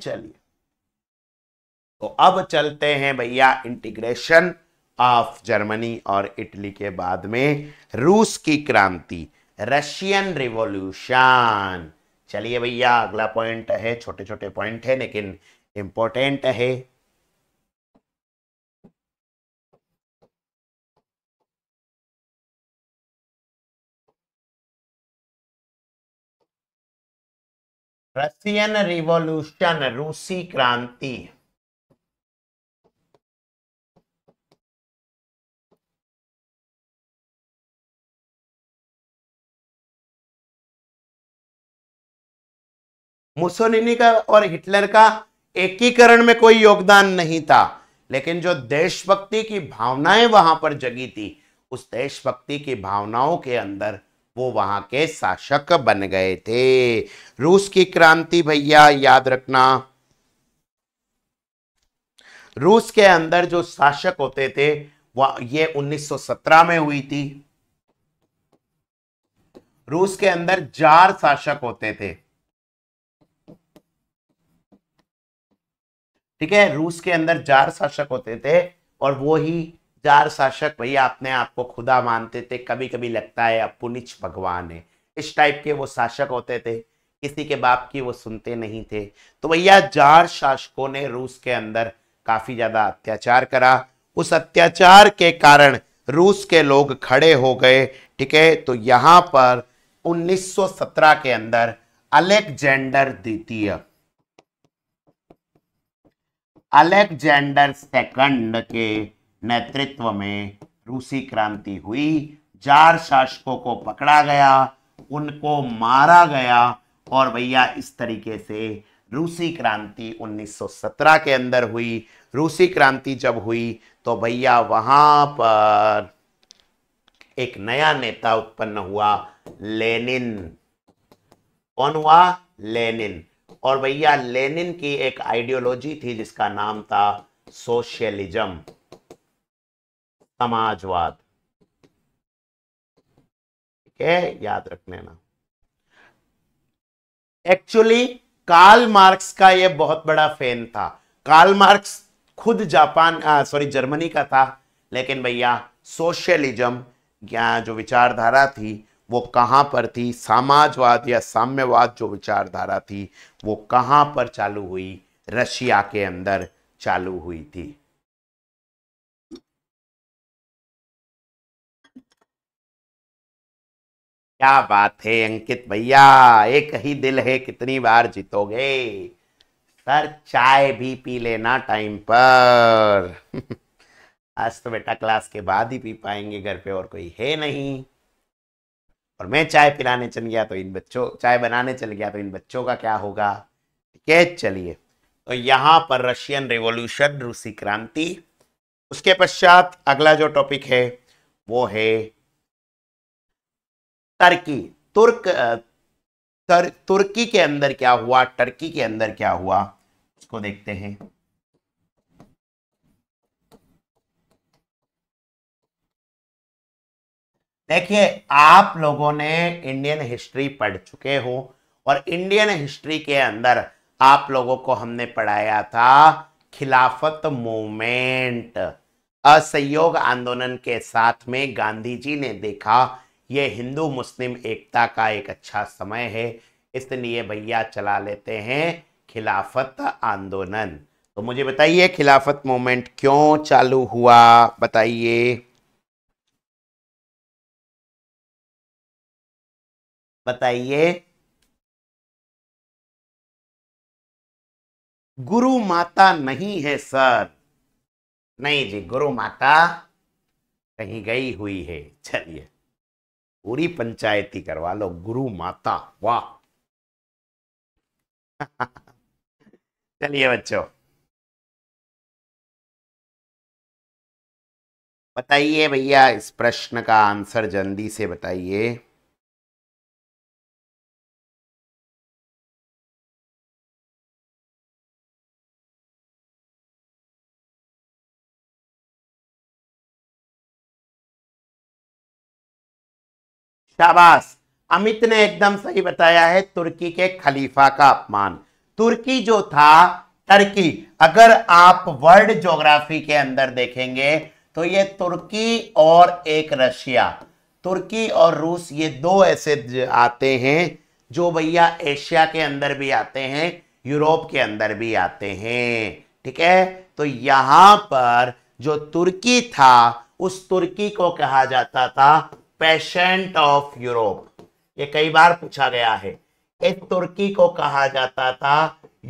चलिए तो अब चलते हैं भैया इंटीग्रेशन ऑफ जर्मनी और इटली के बाद में रूस की क्रांति रशियन रिवॉल्यूशन चलिए भैया अगला पॉइंट है छोटे छोटे पॉइंट है लेकिन इंपॉर्टेंट है रशियन रिवॉल्यूशन रूसी क्रांति मुसोलिनी का और हिटलर का एकीकरण में कोई योगदान नहीं था लेकिन जो देशभक्ति की भावनाएं वहां पर जगी थी उस देशभक्ति की भावनाओं के अंदर वो वहां के शासक बन गए थे रूस की क्रांति भैया याद रखना रूस के अंदर जो शासक होते थे वह ये 1917 में हुई थी रूस के अंदर चार शासक होते थे ठीक है रूस के अंदर जार शासक होते थे और वो ही जार शासक भैया अपने आप को खुदा मानते थे कभी कभी लगता है अपुनिच भगवान है इस टाइप के वो शासक होते थे किसी के बाप की वो सुनते नहीं थे तो भैया जार शासकों ने रूस के अंदर काफी ज्यादा अत्याचार करा उस अत्याचार के कारण रूस के लोग खड़े हो गए ठीक है तो यहाँ पर 1917 के अंदर अलेक्जेंडर द्वितीय अलेक्जेंडर सेकंड के नेतृत्व में रूसी क्रांति हुई चार शासकों को पकड़ा गया उनको मारा गया और भैया इस तरीके से रूसी क्रांति 1917 के अंदर हुई रूसी क्रांति जब हुई तो भैया वहां पर एक नया नेता उत्पन्न हुआ लेनिन कौन हुआ लेनिन और भैया लेनिन की एक आइडियोलॉजी थी जिसका नाम था सोशलिज्म समाजवाद ठीक है याद रख लेना एक्चुअली कार्ल मार्क्स का ये बहुत बड़ा फैन था कार्ल मार्क्स खुद जापान सॉरी जर्मनी का था लेकिन भैया सोशलिज्म जो विचारधारा थी वो कहाँ पर थी समाजवाद या साम्यवाद जो विचारधारा थी वो कहाँ पर चालू हुई रशिया के अंदर चालू हुई थी क्या बात है अंकित भैया एक ही दिल है कितनी बार जीतोगे सर चाय भी पी लेना टाइम पर *laughs* आज तो बेटा क्लास के बाद ही पी पाएंगे घर पे और कोई है नहीं और मैं चाय पिलाने चल गया तो इन बच्चों चाय बनाने चल गया तो इन बच्चों का क्या होगा ठीक है चलिए तो यहाँ पर रशियन रिवोल्यूशन रूसी क्रांति उसके पश्चात अगला जो टॉपिक है वो है तुर्की तुर्क तुर्की के अंदर क्या हुआ टर्की के अंदर क्या हुआ उसको देखते हैं देखिए आप लोगों ने इंडियन हिस्ट्री पढ़ चुके हो और इंडियन हिस्ट्री के अंदर आप लोगों को हमने पढ़ाया था खिलाफत मूवमेंट असहयोग आंदोलन के साथ में गांधी जी ने देखा ये हिंदू मुस्लिम एकता का एक अच्छा समय है इसलिए भैया चला लेते हैं खिलाफत आंदोलन तो मुझे बताइए खिलाफत मूवमेंट क्यों चालू हुआ बताइए बताइए गुरु माता नहीं है सर नहीं जी गुरु माता कहीं गई हुई है चलिए पूरी पंचायती करवा लो गुरु माता वाह *laughs* चलिए बच्चों बताइए भैया इस प्रश्न का आंसर जल्दी से बताइए शाबाश अमित ने एकदम सही बताया है तुर्की के खलीफा का अपमान तुर्की जो था टर्की अगर आप वर्ल्ड ज्योग्राफी के अंदर देखेंगे तो ये तुर्की और एक रशिया तुर्की और रूस ये दो ऐसे आते हैं जो भैया एशिया के अंदर भी आते हैं यूरोप के अंदर भी आते हैं ठीक है तो यहां पर जो तुर्की था उस तुर्की को कहा जाता था पेशेंट ऑफ यूरोप ये कई बार पूछा गया है इस तुर्की को कहा जाता था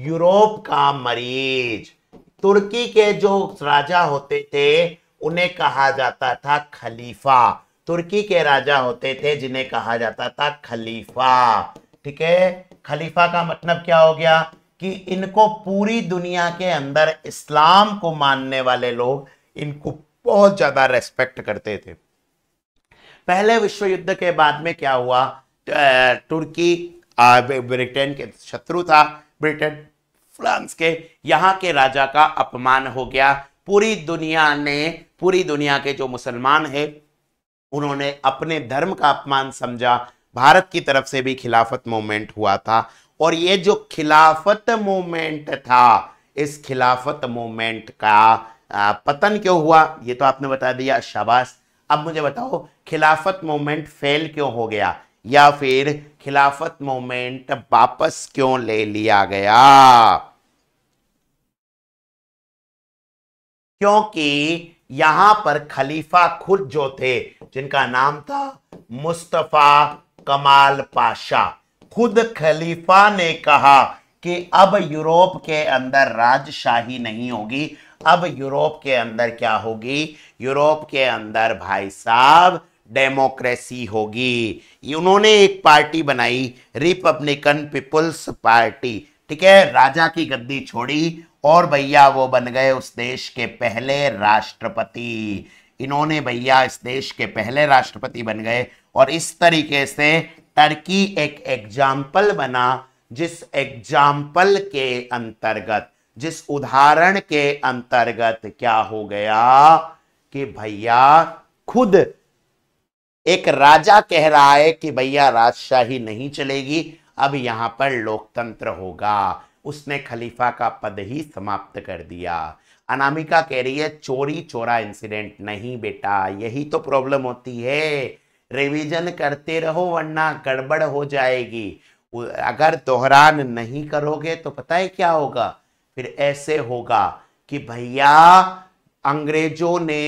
यूरोप का मरीज तुर्की के जो राजा होते थे उन्हें कहा जाता था खलीफा तुर्की के राजा होते थे जिन्हें कहा जाता था खलीफा ठीक है खलीफा का मतलब क्या हो गया कि इनको पूरी दुनिया के अंदर इस्लाम को मानने वाले लोग इनको बहुत ज़्यादा रेस्पेक्ट करते थे पहले विश्व युद्ध के बाद में क्या हुआ तुर्की ब्रिटेन के शत्रु था ब्रिटेन फ्रांस के यहाँ के राजा का अपमान हो गया पूरी दुनिया ने पूरी दुनिया के जो मुसलमान है उन्होंने अपने धर्म का अपमान समझा भारत की तरफ से भी खिलाफत मूवमेंट हुआ था और ये जो खिलाफत मूवमेंट था इस खिलाफत मूवमेंट का पतन क्यों हुआ ये तो आपने बता दिया शाबाश अब मुझे बताओ खिलाफत मूवमेंट फेल क्यों हो गया या फिर खिलाफत मूवमेंट वापस क्यों ले लिया गया क्योंकि यहां पर खलीफा खुद जो थे जिनका नाम था मुस्तफा कमाल पाशा खुद खलीफा ने कहा कि अब यूरोप के अंदर राजशाही नहीं होगी अब यूरोप के अंदर क्या होगी यूरोप के अंदर भाई साहब डेमोक्रेसी होगी उन्होंने एक पार्टी बनाई रिपब्लिकन पीपुल्स पार्टी ठीक है राजा की गद्दी छोड़ी और भैया वो बन गए उस देश के पहले राष्ट्रपति इन्होंने भैया इस देश के पहले राष्ट्रपति बन गए और इस तरीके से टर्की एक एग्जाम्पल बना जिस एग्जाम्पल के अंतर्गत जिस उदाहरण के अंतर्गत क्या हो गया कि भैया खुद एक राजा कह रहा है कि भैया राजशाही नहीं चलेगी अब यहां पर लोकतंत्र होगा उसने खलीफा का पद ही समाप्त कर दिया अनामिका कह रही है चोरी चोरा इंसिडेंट नहीं बेटा यही तो प्रॉब्लम होती है रिवीजन करते रहो वरना गड़बड़ हो जाएगी अगर दोहरान नहीं करोगे तो पता है क्या होगा फिर ऐसे होगा कि भैया अंग्रेजों ने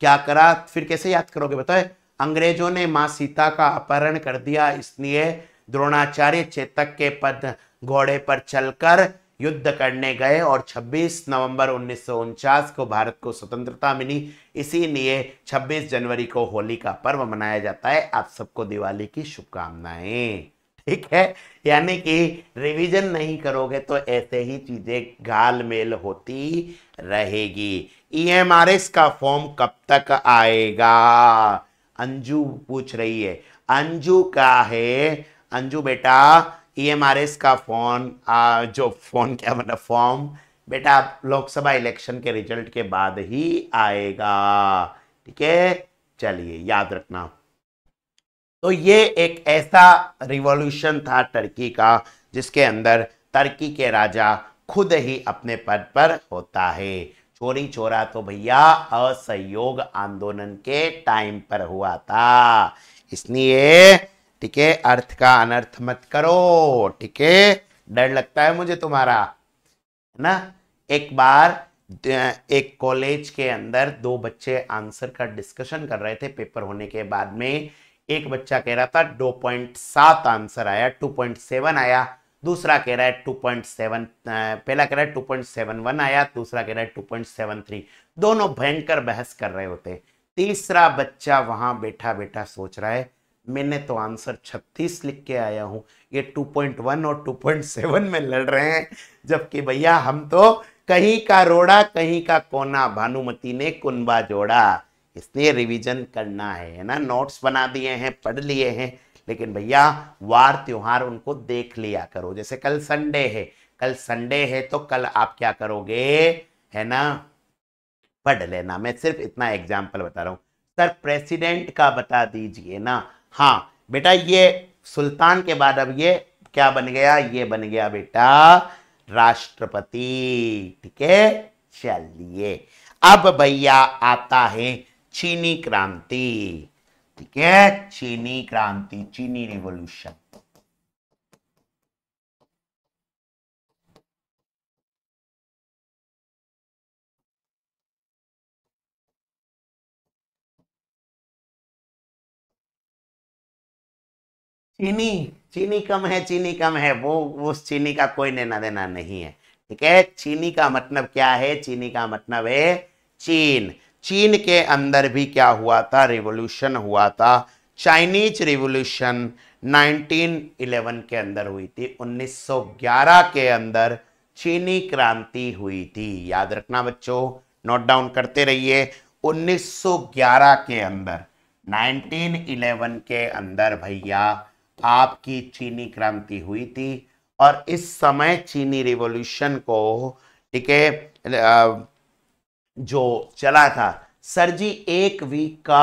क्या करा फिर कैसे याद करोगे बताए अंग्रेजों ने माँ सीता का अपहरण कर दिया इसलिए द्रोणाचार्य चेतक के पद घोड़े पर चलकर युद्ध करने गए और 26 नवंबर उन्नीस को भारत को स्वतंत्रता मिली इसीलिए 26 जनवरी को होली का पर्व मनाया जाता है आप सबको दिवाली की शुभकामनाएं ठीक है यानी कि रिवीजन नहीं करोगे तो ऐसे ही चीजें गालमेल होती रहेगी ईएमआरएस e का फॉर्म कब तक आएगा अंजू पूछ रही है अंजू का है अंजू बेटा ईएमआरएस e का फोन आ, जो फोन क्या मतलब फॉर्म बेटा आप लोकसभा इलेक्शन के रिजल्ट के बाद ही आएगा ठीक है चलिए याद रखना तो ये एक ऐसा रिवॉल्यूशन था टर्की का जिसके अंदर टर्की के राजा खुद ही अपने पद पर होता है चोरी चोरा तो भैया असहयोग आंदोलन के टाइम पर हुआ था इसलिए ठीक है अर्थ का अनर्थ मत करो ठीक है डर लगता है मुझे तुम्हारा है ना एक बार एक कॉलेज के अंदर दो बच्चे आंसर का डिस्कशन कर रहे थे पेपर होने के बाद में एक बच्चा कह रहा था दो पॉइंट सात आंसर आया टू पॉइंट सेवन आया दूसरा कह रहा है 2.7 पहला कह रहा है 2.71 आया दूसरा कह रहा है 2.73 दोनों भयंकर बहस कर रहे होते तीसरा बच्चा वहां बैठा बैठा सोच रहा है मैंने तो आंसर 36 लिख के आया हूं ये 2.1 और 2.7 में लड़ रहे हैं जबकि भैया हम तो कहीं का रोड़ा कहीं का कोना भानुमति ने कुनबा जोड़ा इसलिए रिवीजन करना है है ना नोट्स बना दिए हैं पढ़ लिए हैं लेकिन भैया वार त्योहार उनको देख लिया करो जैसे कल संडे है कल संडे है तो कल आप क्या करोगे है ना पढ़ लेना मैं सिर्फ इतना एग्जाम्पल बता रहा हूँ सर प्रेसिडेंट का बता दीजिए ना हाँ बेटा ये सुल्तान के बाद अब ये क्या बन गया ये बन गया बेटा राष्ट्रपति ठीक है चलिए अब भैया आता है चीनी क्रांति ठीक है चीनी क्रांति चीनी रिवॉल्यूशन चीनी चीनी कम है चीनी कम है वो उस चीनी का कोई लेना देना नहीं है ठीक है चीनी का मतलब क्या है चीनी का मतलब है चीन चीन के अंदर भी क्या हुआ था रिवोल्यूशन हुआ था चाइनीज रिवोल्यूशन 1911 के अंदर हुई थी 1911 के अंदर चीनी क्रांति हुई थी याद रखना बच्चों नोट डाउन करते रहिए 1911 के अंदर 1911 के अंदर भैया आपकी चीनी क्रांति हुई थी और इस समय चीनी रिवोल्यूशन को ठीक है जो चला था सर जी एक वीक का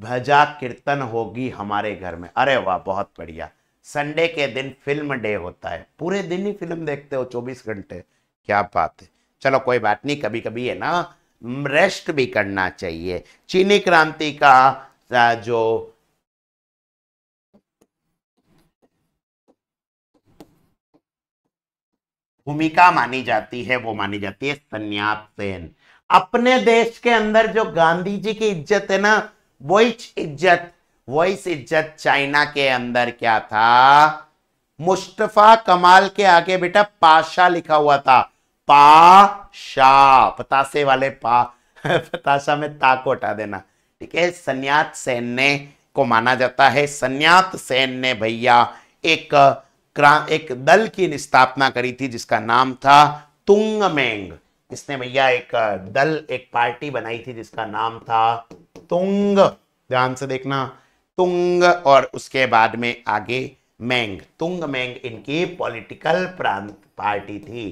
भजा कीर्तन होगी हमारे घर में अरे वाह बहुत बढ़िया संडे के दिन फिल्म डे होता है पूरे दिन ही फिल्म देखते हो चौबीस घंटे क्या बात है चलो कोई बात नहीं कभी कभी है ना रेस्ट भी करना चाहिए चीनी क्रांति का जो भूमिका मानी जाती है वो मानी जाती है संन्यास अपने देश के अंदर जो गांधी जी की इज्जत है ना वही इज्जत वही इज्जत चाइना के अंदर क्या था मुस्तफा कमाल के आगे बेटा पाशा लिखा हुआ था पाशा पतासे वाले पा *laughs* पताशा में ता को हटा देना ठीक है सन्यात सेन ने को माना जाता है सन्यात सेन ने भैया एक एक दल की स्थापना करी थी जिसका नाम था तुंगमेंग इसने भैया एक दल एक पार्टी बनाई थी जिसका नाम था तुंग ध्यान से देखना तुंग और उसके बाद में आगे मैंग तुंग मैंग इनकी पॉलिटिकल प्रांत पार्टी थी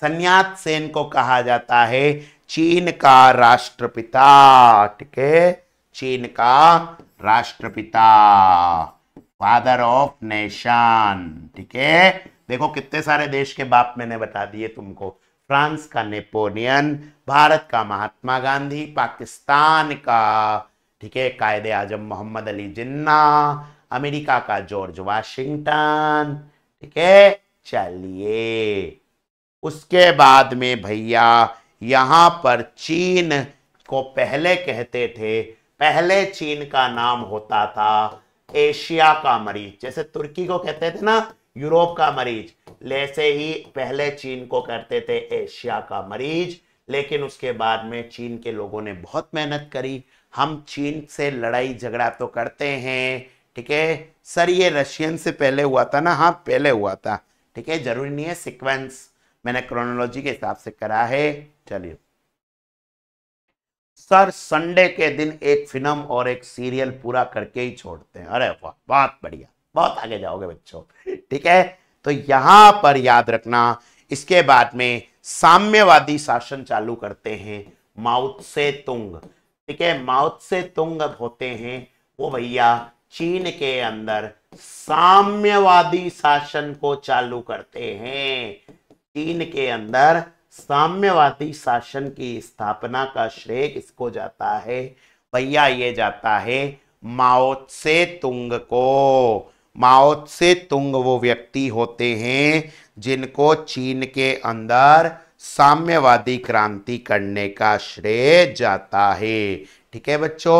सन्यात सेन को कहा जाता है चीन का राष्ट्रपिता ठीक है चीन का राष्ट्रपिता फादर ऑफ नेशन ठीक है देखो कितने सारे देश के बाप मैंने बता दिए तुमको फ्रांस का नेपोलियन भारत का महात्मा गांधी पाकिस्तान का ठीक है कायदे आजम मोहम्मद अली जिन्ना अमेरिका का जॉर्ज वाशिंगटन ठीक है चलिए उसके बाद में भैया यहां पर चीन को पहले कहते थे पहले चीन का नाम होता था एशिया का मरीज जैसे तुर्की को कहते थे ना यूरोप का मरीज लेसे ही पहले चीन को करते थे एशिया का मरीज लेकिन उसके बाद में चीन के लोगों ने बहुत मेहनत करी हम चीन से लड़ाई झगड़ा तो करते हैं ठीक है सर ये रशियन से पहले हुआ था ना हाँ पहले हुआ था ठीक है जरूरी नहीं है सिक्वेंस मैंने क्रोनोलॉजी के हिसाब से करा है चलिए सर संडे के दिन एक फिल्म और एक सीरियल पूरा करके ही छोड़ते हैं अरे वाह बहुत बढ़िया बहुत आगे जाओगे बच्चों ठीक है तो यहां पर याद रखना इसके बाद में साम्यवादी शासन चालू करते हैं माउथ से तुंग ठीक है माउथ से तुंग होते हैं वो भैया चीन के अंदर साम्यवादी शासन को चालू करते हैं चीन के अंदर साम्यवादी शासन की स्थापना का श्रेय किसको जाता है भैया ये जाता है माओत से तुंग को माओ से तुंग वो व्यक्ति होते हैं जिनको चीन के अंदर साम्यवादी क्रांति करने का श्रेय जाता है ठीक है बच्चों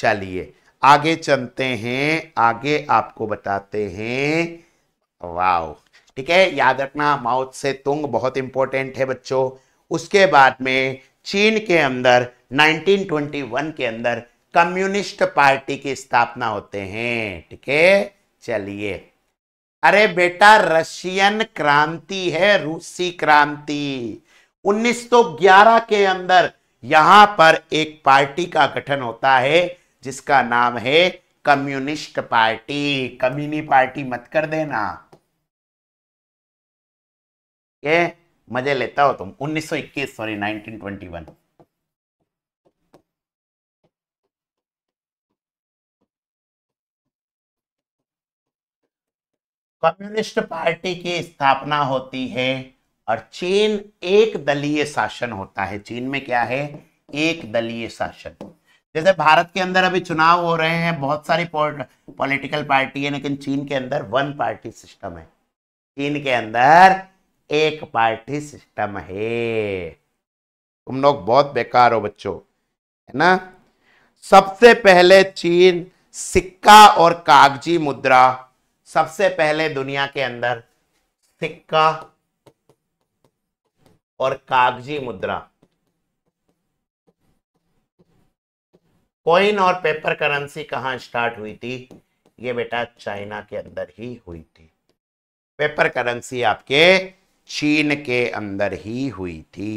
चलिए आगे चलते हैं आगे आपको बताते हैं वाओ ठीक है याद रखना माउथ से तुंग बहुत इंपॉर्टेंट है बच्चों उसके बाद में चीन के अंदर 1921 के अंदर कम्युनिस्ट पार्टी की स्थापना होते हैं ठीक है चलिए अरे बेटा रशियन क्रांति है रूसी क्रांति 1911 के अंदर यहां पर एक पार्टी का गठन होता है जिसका नाम है कम्युनिस्ट पार्टी कम्युनी पार्टी मत कर देना ये मजे लेता हो तुम 1921 सॉरी 1921 कम्युनिस्ट पार्टी की स्थापना होती है और चीन एक दलीय शासन होता है चीन में क्या है एक दलीय शासन जैसे भारत के अंदर अभी चुनाव हो रहे हैं बहुत सारी पॉलिटिकल पार्टी है लेकिन चीन के अंदर वन पार्टी सिस्टम है चीन के अंदर एक पार्टी सिस्टम है तुम लोग बहुत बेकार हो बच्चों है ना सबसे पहले चीन सिक्का और कागजी मुद्रा सबसे पहले दुनिया के अंदर सिक्का और कागजी मुद्रा कॉइन और पेपर करेंसी कहां स्टार्ट हुई थी ये बेटा चाइना के अंदर ही हुई थी पेपर करेंसी आपके चीन के अंदर ही हुई थी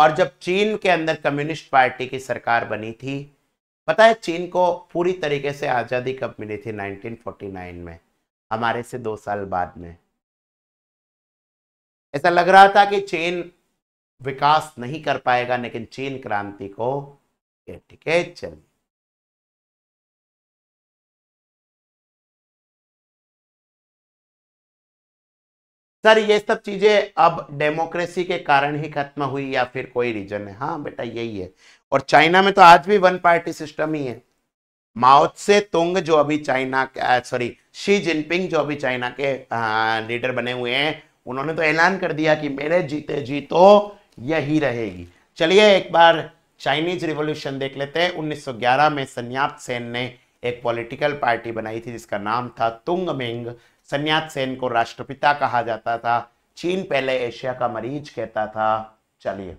और जब चीन के अंदर कम्युनिस्ट पार्टी की सरकार बनी थी पता है चीन को पूरी तरीके से आज़ादी कब मिली थी 1949 में हमारे से दो साल बाद में ऐसा लग रहा था कि चीन विकास नहीं कर पाएगा लेकिन चीन क्रांति को ठीक है चल सर ये सब चीजें अब डेमोक्रेसी के कारण ही खत्म हुई या फिर कोई रीजन है हाँ बेटा यही है और चाइना में तो आज भी वन पार्टी सिस्टम ही है माओत्से तुंग जो अभी चाइना सॉरी शी जिनपिंग जो अभी चाइना के लीडर uh, बने हुए हैं उन्होंने तो ऐलान कर दिया कि मेरे जीते जी तो यही रहेगी चलिए एक बार चाइनीज रिवोल्यूशन देख लेते हैं 1911 में सन्यात सेन ने एक पॉलिटिकल पार्टी बनाई थी जिसका नाम था तुंग मिंग सन्यात सेन को राष्ट्रपिता कहा जाता था चीन पहले एशिया का मरीज कहता था चलिए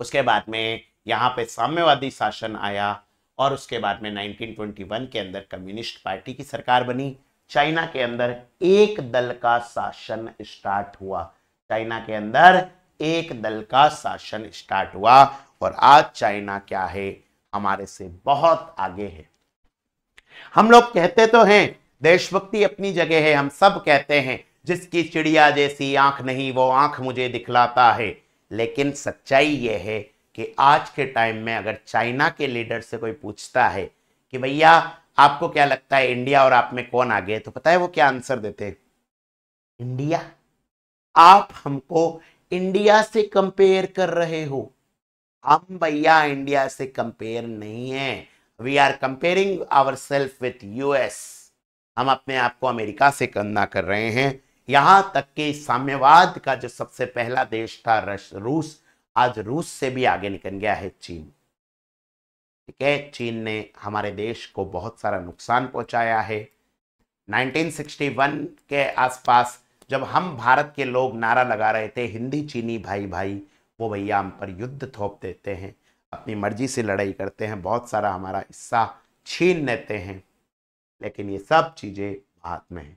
उसके बाद में यहाँ पे साम्यवादी शासन आया और उसके बाद में 1921 के अंदर कम्युनिस्ट पार्टी की सरकार बनी चाइना के अंदर एक दल का शासन स्टार्ट हुआ चाइना के अंदर एक दल का शासन स्टार्ट हुआ और आज चाइना क्या है हमारे से बहुत आगे है हम लोग कहते तो हैं देशभक्ति अपनी जगह है हम सब कहते हैं जिसकी चिड़िया जैसी आंख नहीं वो आंख मुझे दिखलाता है लेकिन सच्चाई यह है कि आज के टाइम में अगर चाइना के लीडर से कोई पूछता है कि भैया आपको क्या लगता है इंडिया और आप में कौन आगे है तो पता है वो क्या आंसर देते हैं इंडिया आप हमको इंडिया से कंपेयर कर रहे हो हम भैया इंडिया से कंपेयर नहीं है we are comparing our self with US हम अपने आप को अमेरिका से करना कर रहे हैं यहां तक कि साम्यवाद का जो सबसे पहला देश था रूस आज रूस से भी आगे निकल गया है चीन ठीक है चीन ने हमारे देश को बहुत सारा नुकसान पहुंचाया है 1961 के आसपास जब हम भारत के लोग नारा लगा रहे थे हिंदी चीनी भाई भाई वो भैया हम पर युद्ध थोप देते हैं अपनी मर्जी से लड़ाई करते हैं बहुत सारा हमारा हिस्सा छीन लेते हैं लेकिन ये सब चीज़ें भारत में हैं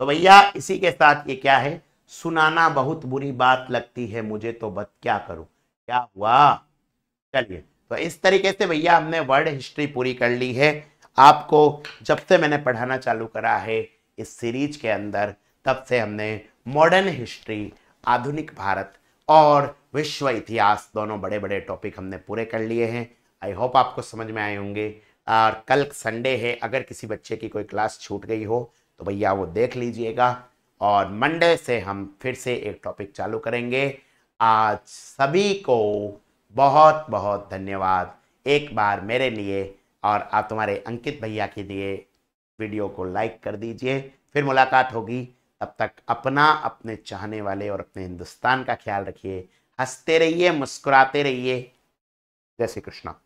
तो भैया इसी के साथ ये क्या है सुनाना बहुत बुरी बात लगती है मुझे तो बस क्या करूं क्या हुआ चलिए तो इस तरीके से भैया हमने वर्ड हिस्ट्री पूरी कर ली है आपको जब से मैंने पढ़ाना चालू करा है इस सीरीज के अंदर तब से हमने मॉडर्न हिस्ट्री आधुनिक भारत और विश्व इतिहास दोनों बड़े बड़े टॉपिक हमने पूरे कर लिए हैं आई होप आपको समझ में आए होंगे और कल संडे है अगर किसी बच्चे की कोई क्लास छूट गई हो तो भैया वो देख लीजिएगा और मंडे से हम फिर से एक टॉपिक चालू करेंगे आज सभी को बहुत बहुत धन्यवाद एक बार मेरे लिए और आप तुम्हारे अंकित भैया के लिए वीडियो को लाइक कर दीजिए फिर मुलाकात होगी तब तक अपना अपने चाहने वाले और अपने हिंदुस्तान का ख्याल रखिए हंसते रहिए मुस्कुराते रहिए जय श्री कृष्णा